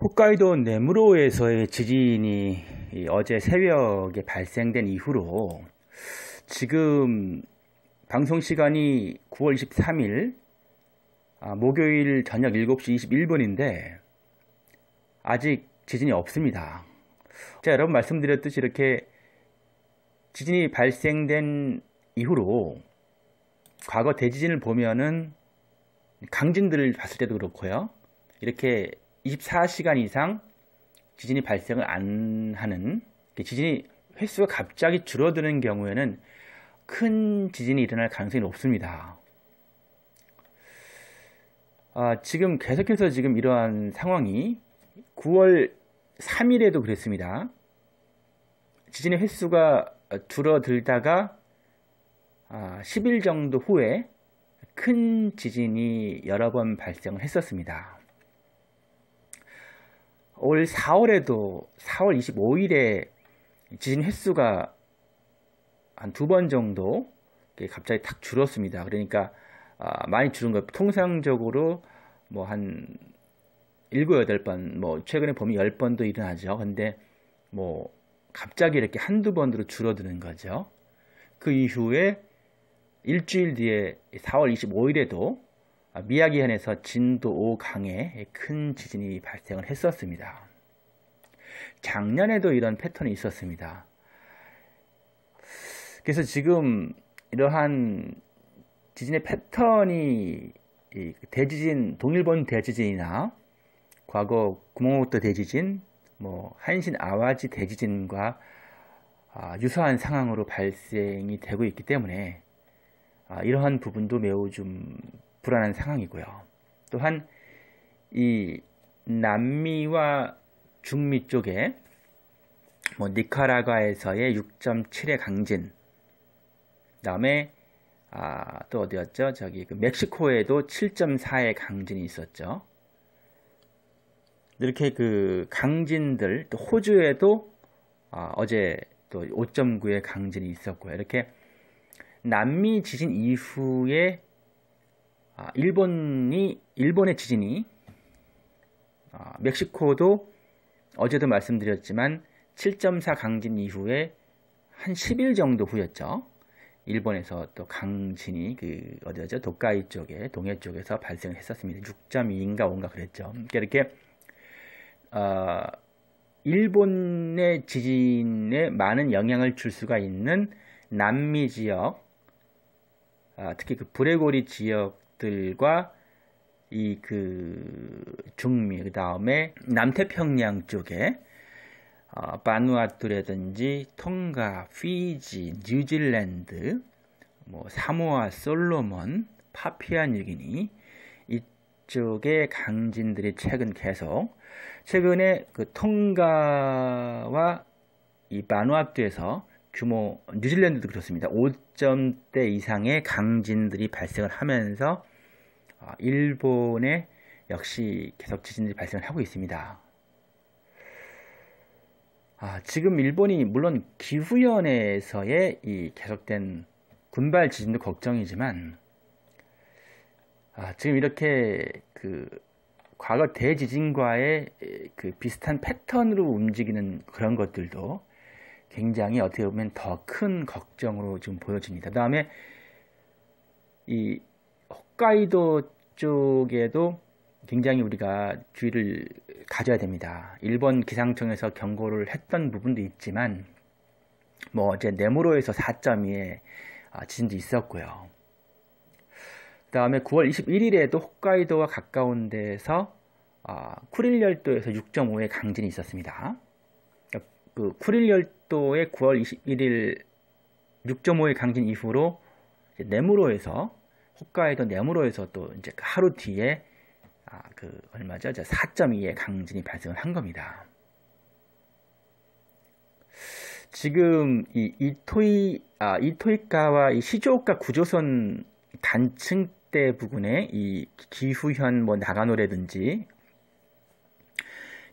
홋카이도 네무로에서의 지진이 어제 새벽에 발생된 이후로 지금 방송 시간이 9월 23일 아, 목요일 저녁 7시 21분인데 아직 지진이 없습니다. 자, 여러분 말씀드렸듯이 이렇게 지진이 발생된 이후로 과거 대지진을 보면은 강진들을 봤을 때도 그렇고요. 이렇게 24시간 이상 지진이 발생을 안 하는 지진이 횟수가 갑자기 줄어드는 경우에는 큰 지진이 일어날 가능성이 높습니다. 아, 지금 계속해서 지금 이러한 상황이 9월 3일에도 그랬습니다. 지진의 횟수가 줄어들다가 아, 10일 정도 후에 큰 지진이 여러 번 발생을 했었습니다. 올 4월에도 4월 25일에 지진 횟수가 한 두 번 정도 갑자기 탁 줄었습니다. 그러니까 아, 많이 줄은 것 통상적으로 뭐한 7, 8번 뭐 최근에 보면 10번도 일어나죠. 근데 뭐 갑자기 이렇게 한두 번으로 줄어드는 거죠. 그 이후에 일주일 뒤에 4월 25일에도 아, 미야기현에서 진도 5강의 큰 지진이 발생을 했었습니다. 작년에도 이런 패턴이 있었습니다. 그래서 지금 이러한 지진의 패턴이 대지진, 동일본 대지진이나 과거 구멍모토 대지진, 뭐 한신 아와지 대지진과 아, 유사한 상황으로 발생이 되고 있기 때문에 아, 이러한 부분도 매우 좀 불안한 상황이고요. 또한 이 남미와 중미 쪽에 뭐 니카라과에서의 6.7의 강진, 그다음에 아, 또 어디였죠? 저기 그 멕시코에도 7.4의 강진이 있었죠. 이렇게 그 강진들 또 호주에도 아, 어제 또 5.9의 강진이 있었고요. 이렇게 남미 지진 이후에 아, 일본이 일본의 지진이 아, 멕시코도 어제도 말씀드렸지만 7.4 강진 이후에 한 10일 정도 후였죠. 일본에서 또 강진이 그 어디죠? 도카이 쪽에 동해 쪽에서 발생을 했었습니다. 6.2인가 5인가 그랬죠. 그러니까 이렇게 어, 일본의 지진에 많은 영향을 줄 수가 있는 남미 지역, 어, 특히 그 브레고리 지역 것들과 이 그 중미 그 다음에 남태평양 쪽에 어, 바누아투라든지 통가, 피지, 뉴질랜드, 뭐 사모아, 솔로몬, 파피아뉴기니 이쪽의 강진들이 최근 계속 최근에 그 통가와 이 바누아투에서 규모 뉴질랜드도 그렇습니다. 5점대 이상의 강진들이 발생을 하면서 어, 일본에 역시 계속 지진이 발생하고 있습니다. 아, 지금 일본이 물론 기후연에서의 이 계속된 군발 지진도 걱정이지만 아, 지금 이렇게 그 과거 대지진과의 그 비슷한 패턴으로 움직이는 그런 것들도 굉장히 어떻게 보면 더 큰 걱정으로 지금 보여집니다. 그 다음에 이 홋카이도 쪽에도 굉장히 우리가 주의를 가져야 됩니다. 일본 기상청에서 경고를 했던 부분도 있지만 뭐 어제 네모로에서 4.2의 아, 지진도 있었고요. 그 다음에 9월 21일에도 홋카이도와 가까운 데에서 아, 쿠릴 열도에서 6.5의 강진이 있었습니다. 그러니까 그 쿠릴 열도의 9월 21일 6.5의 강진 이후로 네모로에서 홋카이도 네무로에서 또 이제 그 하루 뒤에 아, 그 얼마죠? 4.2의 강진이 발생한 겁니다. 지금 이 이토이 아 이토이카와 이 시조오카 구조선 단층대 부근에 이 기후현 뭐 나가노래든지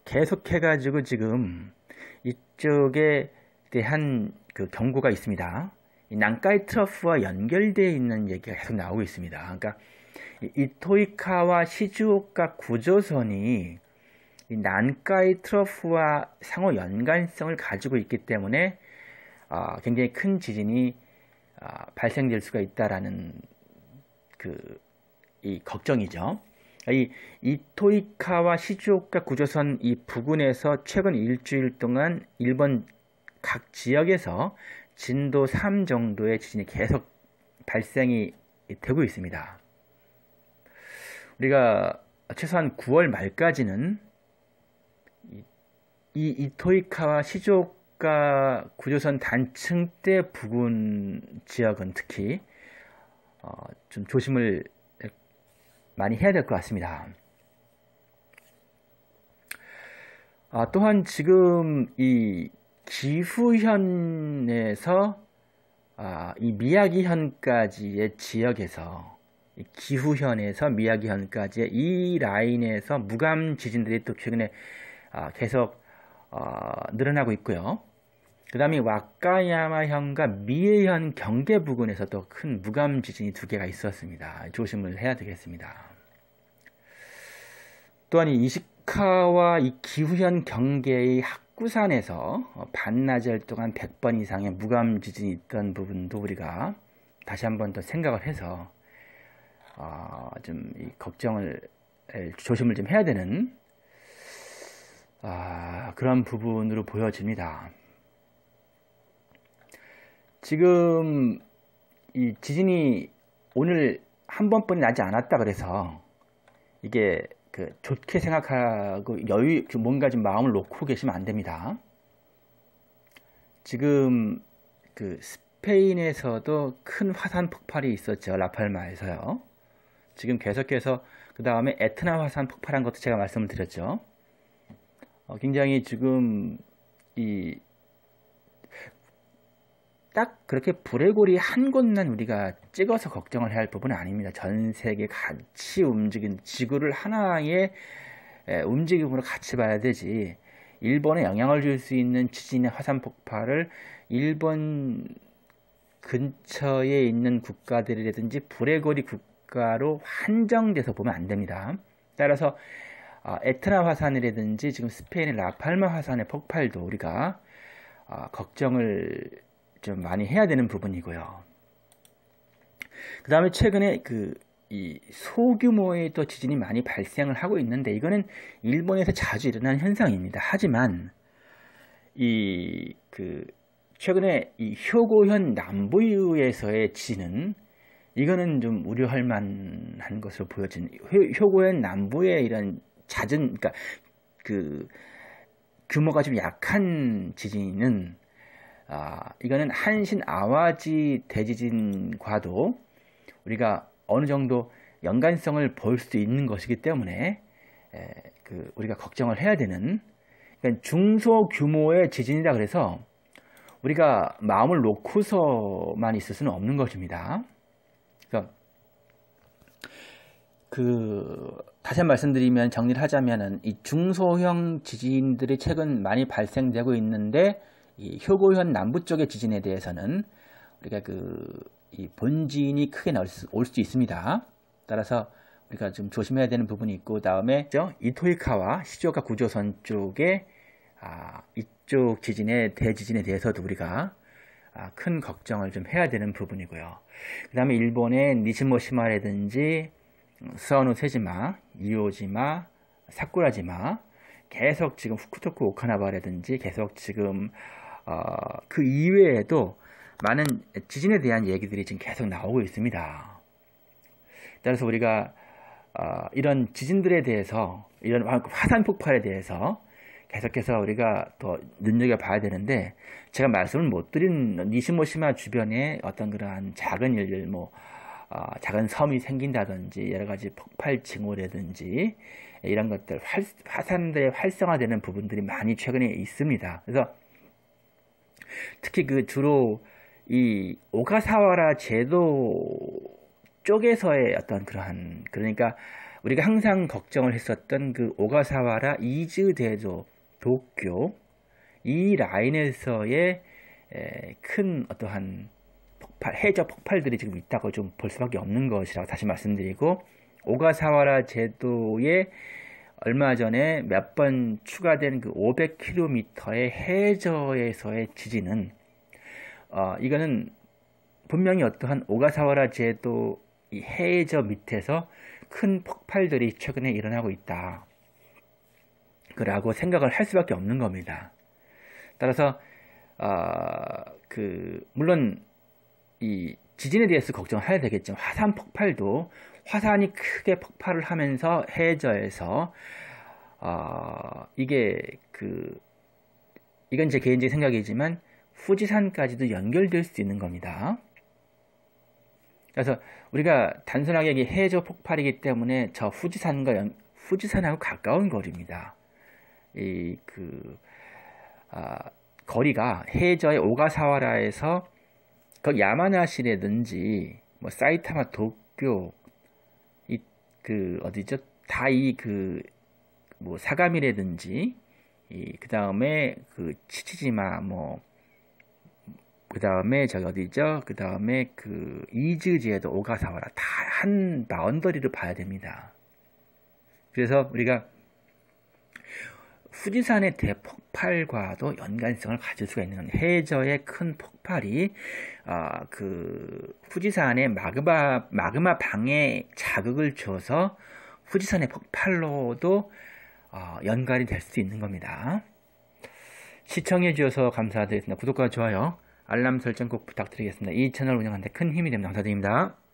계속해가지고 지금 이쪽에 대한 그 경고가 있습니다. 난카이 트러프와 연결되어 있는 얘기가 계속 나오고 있습니다. 그러니까 이토이카와 시즈오카 구조선이 난카이 트러프와 상호 연관성을 가지고 있기 때문에 어, 굉장히 큰 지진이 어, 발생될 수가 있다라는 그 이 걱정이죠. 이 이토이카와 시즈오카 구조선 이 부근에서 최근 일주일 동안 일본 각 지역에서 진도 3 정도의 지진이 계속 발생이 되고 있습니다. 우리가 최소한 9월 말까지는 이 이토이카와 시조가 구조선 단층대 부근 지역은 특히 어, 좀 조심을 많이 해야 될 것 같습니다. 아, 또한 지금 이 기후현에서 아, 이 미야기현까지의 지역에서 기후현에서 미야기현까지의 이 라인에서 무감 지진들이 또 최근에 아, 계속 어, 늘어나고 있고요. 그 다음에 와카야마현과 미에현 경계 부근에서 또 큰 무감 지진이 두 개가 있었습니다. 조심을 해야 되겠습니다. 또한 이 이시카와 이 기후현 경계의 학 구산에서 어, 반나절 동안 100번 이상의 무감 지진이 있던 부분도 우리가 다시 한번더 생각을 해서 어, 좀 걱정을 조심을 좀 해야 되는 아, 그런 부분으로 보여집니다. 지금 이 지진이 오늘 한 번뿐이 나지 않았다 그래서 이게 그 좋게 생각하고 여유 뭔가 좀 마음을 놓고 계시면 안 됩니다. 지금 그 스페인에서도 큰 화산 폭발이 있었죠 라팔마에서요. 지금 계속해서 그 다음에 에트나 화산 폭발한 것도 제가 말씀을 드렸죠. 어, 굉장히 지금 이딱 그렇게 불의골이 한 곳만 우리가 찍어서 걱정을 해야 할 부분은 아닙니다. 전 세계 같이 움직인 지구를 하나의 움직임으로 같이 봐야 되지. 일본에 영향을 줄 수 있는 지진의 화산 폭발을 일본 근처에 있는 국가들이라든지 불의골이 국가로 한정돼서 보면 안 됩니다. 따라서 아, 에트나 화산이라든지 지금 스페인의 라팔마 화산의 폭발도 우리가 아, 걱정을 좀 많이 해야 되는 부분이고요. 그 다음에 최근에 그 이 소규모의 또 지진이 많이 발생을 하고 있는데 이거는 일본에서 자주 일어나는 현상입니다. 하지만 이 그 최근에 이 효고현 남부유에서의 지진은 이거는 좀 우려할 만한 것으로 보여진 효고현 남부의 이런 잦은 그러니까 그 규모가 좀 약한 지진은 아, 이거는 한신 아와지 대지진과도 우리가 어느 정도 연관성을 볼 수 있는 것이기 때문에 에, 그 우리가 걱정을 해야 되는 그러니까 중소 규모의 지진이라 그래서 우리가 마음을 놓고서만 있을 수는 없는 것입니다. 그 다시 말씀드리면 정리를 하자면이 중소형 지진들이 최근 많이 발생되고 있는데 이 효고현 남부 쪽의 지진에 대해서는 우리가 그 이 본진이 크게 나올 수, 수 있습니다. 따라서 우리가 좀 조심해야 되는 부분이 있고 다음에 이토이카와 시조가 구조선 쪽에 아, 이쪽 지진의 대지진에 대해서도 우리가 아, 큰 걱정을 좀 해야 되는 부분이고요. 그 다음에 일본의 니시모시마라든지 서와노 음, 세지마, 이오지마, 사쿠라지마 계속 지금 후쿠토쿠 오카나바라든지 계속 지금 어, 그 이외에도 많은 지진에 대한 얘기들이 지금 계속 나오고 있습니다. 따라서 우리가 어, 이런 지진들에 대해서 이런 화산 폭발에 대해서 계속해서 우리가 더 눈여겨봐야 되는데 제가 말씀을 못 드린 니시모시마 주변에 어떤 그러한 작은 일들 뭐 어, 작은 섬이 생긴다든지 여러 가지 폭발 징후라든지 이런 것들 활, 화산들의 활성화되는 부분들이 많이 최근에 있습니다. 그래서 특히 그 주로 이 오가사와라 제도 쪽에서의 어떤 그러한 그러니까 우리가 항상 걱정을 했었던 그 오가사와라 이즈대조 도쿄 이 라인에서의 큰 어떠한 폭발 해적 폭발들이 지금 있다고 좀 볼 수밖에 없는 것이라고 다시 말씀드리고 오가사와라 제도의 얼마 전에 몇 번 추가된 그 500km의 해저에서의 지진은 어, 이거는 분명히 어떠한 오가사와라 제도 이 해저 밑에서 큰 폭발들이 최근에 일어나고 있다. 라고 생각을 할 수밖에 없는 겁니다. 따라서 어, 그 물론 이 지진에 대해서 걱정해야 되겠지만 화산 폭발도 화산이 크게 폭발을 하면서 해저에서 어, 이게 그 이건 제 개인적인 생각이지만 후지산까지도 연결될 수 있는 겁니다. 그래서 우리가 단순하게 이게 해저 폭발이기 때문에 저 후지산과 연, 후지산하고 가까운 거리입니다. 이그 아, 거리가 해저의 오가사와라에서 그 야마나시라든지 뭐 사이타마 도쿄 그 어디죠? 다이 그 뭐 사감이라든지 그 다음에 그 치치지마 뭐 그 다음에 저기 어디죠? 그 다음에 그 이즈지에도 오가사와라 다한 바운더리를 봐야 됩니다. 그래서 우리가 후지산의 대폭 폭발과도 연관성을 가질 수가 있는 해저의 큰 폭발이 어, 그 후지산의 마그마 마그마 방에 자극을 줘서 후지산의 폭발로도 어, 연관이 될 수 있는 겁니다. 시청해 주셔서 감사드리겠습니다. 구독과 좋아요, 알람 설정 꼭 부탁드리겠습니다. 이 채널 운영하는데 큰 힘이 됩니다. 감사드립니다.